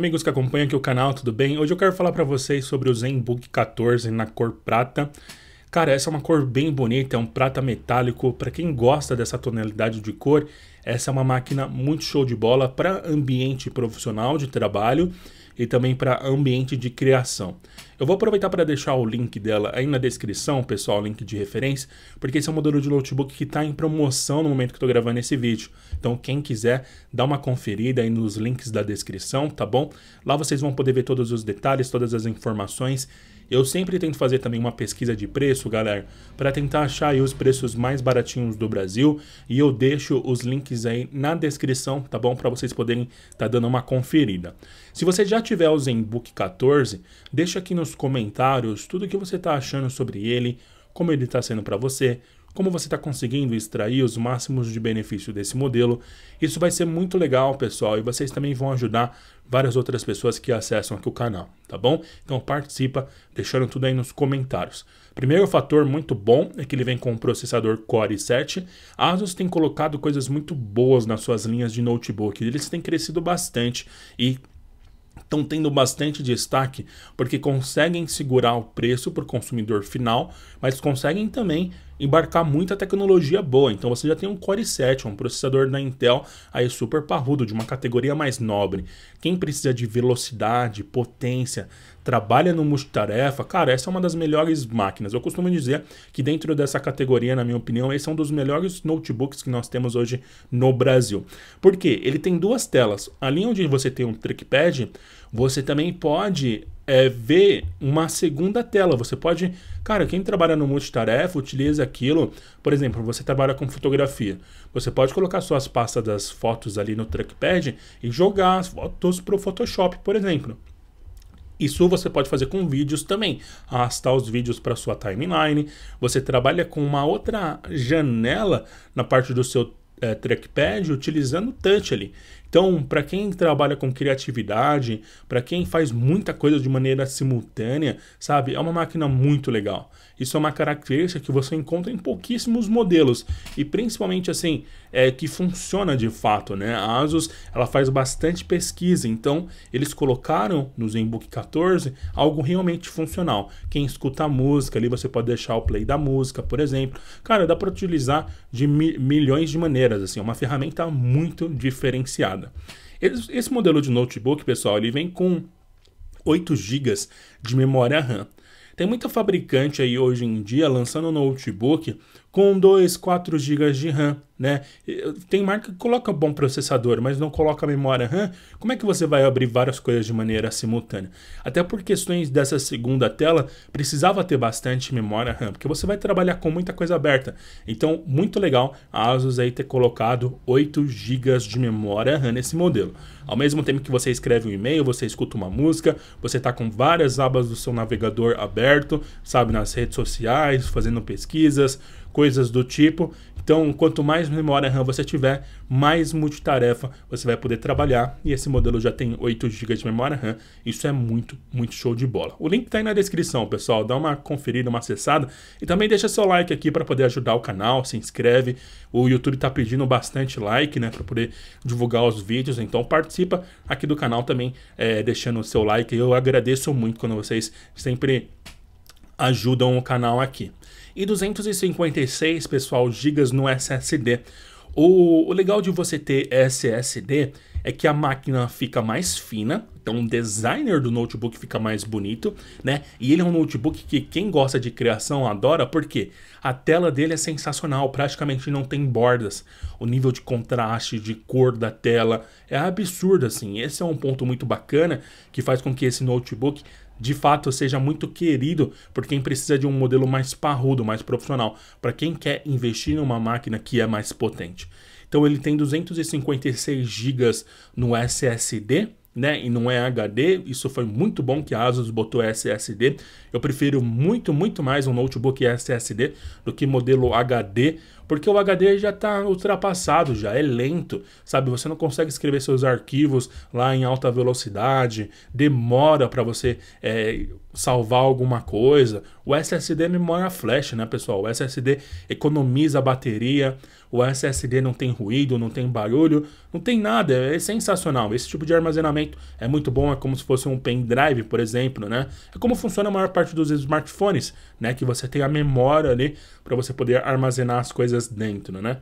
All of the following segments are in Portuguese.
Amigos que acompanham aqui o canal, tudo bem? Hoje eu quero falar para vocês sobre o ZenBook 14 na cor prata. Cara, essa é uma cor bem bonita, é um prata metálico. Para quem gosta dessa tonalidade de cor, essa é uma máquina muito show de bola para ambiente profissional de trabalho e também para ambiente de criação. Eu vou aproveitar para deixar o link dela aí na descrição, pessoal, link de referência, porque esse é um modelo de notebook que está em promoção no momento que estou gravando esse vídeo. Então, quem quiser, dá uma conferida aí nos links da descrição, tá bom? Lá vocês vão poder ver todos os detalhes, todas as informações eu sempre tento fazer também uma pesquisa de preço, galera, para tentar achar os preços mais baratinhos do Brasil e eu deixo os links aí na descrição, tá bom? Para vocês poderem tá dando uma conferida. Se você já tiver o ZenBook 14, deixa aqui nos comentários tudo que você está achando sobre ele, como ele está sendo para você, como você está conseguindo extrair os máximos de benefício desse modelo. Isso vai ser muito legal, pessoal, e vocês também vão ajudar várias outras pessoas que acessam aqui o canal, tá bom? Então participa, deixando tudo aí nos comentários. Primeiro fator muito bom é que ele vem com um processador Core i7. A Asus tem colocado coisas muito boas nas suas linhas de notebook. Eles têm crescido bastante e estão tendo bastante destaque porque conseguem segurar o preço para o consumidor final, mas conseguem também embarcar muita tecnologia boa. Então você já tem um Core 7, um processador da Intel aí super parrudo, de uma categoria mais nobre. Quem precisa de velocidade, potência, trabalha no multitarefa, cara, essa é uma das melhores máquinas. Eu costumo dizer que dentro dessa categoria, na minha opinião, esse é um dos melhores notebooks que nós temos hoje no Brasil. Por quê? Ele tem duas telas. Ali onde você tem um trackpad, você também pode é, ver uma segunda tela. Você pode, cara, quem trabalha no multitarefa utiliza aquilo. Por exemplo, você trabalha com fotografia. Você pode colocar suas pastas das fotos ali no trackpad e jogar as fotos para o Photoshop, por exemplo. Isso você pode fazer com vídeos também, arrastar os vídeos para sua timeline. Você trabalha com uma outra janela na parte do seu é, trackpad utilizando o touch ali. Então, para quem trabalha com criatividade, para quem faz muita coisa de maneira simultânea, sabe, é uma máquina muito legal. Isso é uma característica que você encontra em pouquíssimos modelos e principalmente assim, é que funciona de fato, né? A Asus, ela faz bastante pesquisa, então eles colocaram no ZenBook 14 algo realmente funcional. Quem escuta a música, ali você pode deixar o play da música, por exemplo. Cara, dá para utilizar de mi milhões de maneiras, assim, é uma ferramenta muito diferenciada nada. Esse modelo de notebook, pessoal, ele vem com 8 GB de memória RAM. Tem muita fabricante aí hoje em dia lançando notebook com 2, 4 GB de RAM né? Tem marca que coloca bom processador, mas não coloca memória RAM. Como é que você vai abrir várias coisas de maneira simultânea? Até por questões dessa segunda tela, precisava ter bastante memória RAM, porque você vai trabalhar com muita coisa aberta. Então, muito legal a ASUS aí ter colocado 8 GB de memória RAM nesse modelo. Ao mesmo tempo que você escreve um e-mail, você escuta uma música, você está com várias abas do seu navegador aberto, sabe, nas redes sociais, fazendo pesquisas, coisas do tipo. Então, quanto mais memória RAM você tiver, mais multitarefa você vai poder trabalhar. E esse modelo já tem 8 GB de memória RAM. Isso é muito, muito show de bola. O link está aí na descrição, pessoal. Dá uma conferida, uma acessada. E também deixa seu like aqui para poder ajudar o canal. Se inscreve. O YouTube está pedindo bastante like, né? Para poder divulgar os vídeos. Então, participa aqui do canal também, é, deixando o seu like. Eu agradeço muito quando vocês sempre ajudam o canal aqui. E 256, pessoal, gigas no SSD. O, o legal de você ter SSD é que a máquina fica mais fina, então o designer do notebook fica mais bonito, né? E ele é um notebook que quem gosta de criação adora, porque a tela dele é sensacional, praticamente não tem bordas. O nível de contraste, de cor da tela é absurdo, assim. Esse é um ponto muito bacana que faz com que esse notebook de fato seja muito querido por quem precisa de um modelo mais parrudo, mais profissional, para quem quer investir numa máquina que é mais potente. Então ele tem 256 GB no SSD né, e não é HD, isso foi muito bom que a Asus botou SSD. Eu prefiro muito, muito mais um notebook SSD do que modelo HD, porque o HD já está ultrapassado, já é lento, sabe? Você não consegue escrever seus arquivos lá em alta velocidade, demora para você é, salvar alguma coisa. O SSD memória flash, né, pessoal? O SSD economiza a bateria, o SSD não tem ruído, não tem barulho, não tem nada, é sensacional. Esse tipo de armazenamento é muito bom, é como se fosse um pendrive, por exemplo, né? É como funciona a maior parte dos smartphones, né, que você tem a memória ali para você poder armazenar as coisas dentro, né?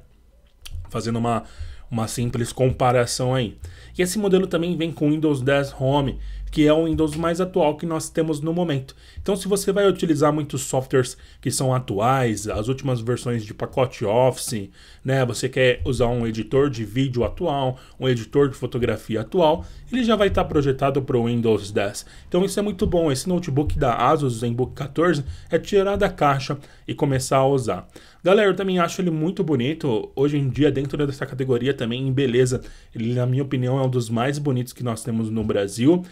Fazendo uma uma simples comparação aí. E esse modelo também vem com Windows 10 Home, que é o Windows mais atual que nós temos no momento. Então, se você vai utilizar muitos softwares que são atuais, as últimas versões de pacote Office, né? Você quer usar um editor de vídeo atual, um editor de fotografia atual, ele já vai estar tá projetado para o Windows 10. Então, isso é muito bom. Esse notebook da Asus ZenBook 14 é tirar da caixa e começar a usar. Galera, eu também acho ele muito bonito. Hoje em dia, dentro dessa categoria também em beleza, ele na minha opinião é um dos mais bonitos que nós temos no Brasil.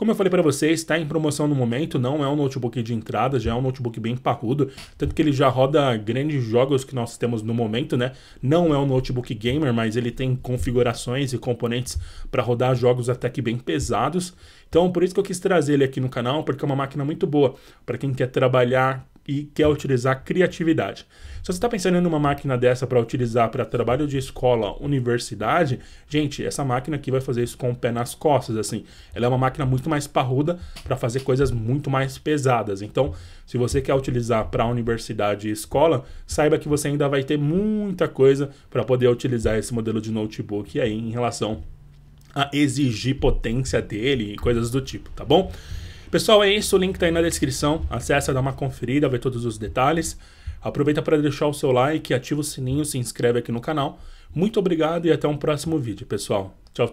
Como eu falei para vocês, está em promoção no momento, não é um notebook de entrada, já é um notebook bem parrudo, tanto que ele já roda grandes jogos que nós temos no momento, né? Não é um notebook gamer, mas ele tem configurações e componentes para rodar jogos até que bem pesados. Então, por isso que eu quis trazer ele aqui no canal, porque é uma máquina muito boa para quem quer trabalhar e quer utilizar criatividade. Se você está pensando em uma máquina dessa para utilizar para trabalho de escola, universidade, gente, essa máquina aqui vai fazer isso com o pé nas costas, assim. Ela é uma máquina muito mais parruda para fazer coisas muito mais pesadas. Então, se você quer utilizar para universidade e escola, saiba que você ainda vai ter muita coisa para poder utilizar esse modelo de notebook aí em relação a exigir potência dele e coisas do tipo, tá bom? Pessoal, é isso. O link tá aí na descrição. Acessa, dá uma conferida, vê todos os detalhes. Aproveita para deixar o seu like, ativa o sininho, se inscreve aqui no canal. Muito obrigado e até um próximo vídeo, pessoal. Tchau.